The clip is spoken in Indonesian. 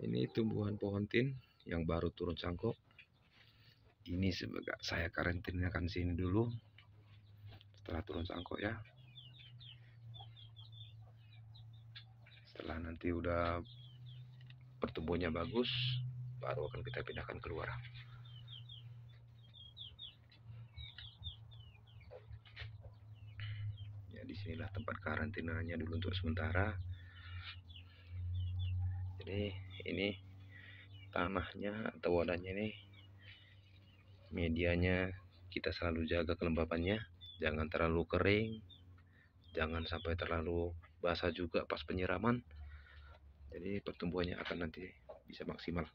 ini tumbuhan pohon tin yang baru turun cangkok ini sebagai saya karantinakan sini dulu setelah turun cangkok ya setelah nanti udah pertumbuhannya bagus baru akan kita pindahkan keluar ya disinilah tempat karantinanya dulu untuk sementara jadi ini tanahnya atau wadahnya ini medianya kita selalu jaga kelembapannya jangan terlalu kering jangan sampai terlalu basah juga pas penyiraman jadi pertumbuhannya akan nanti bisa maksimal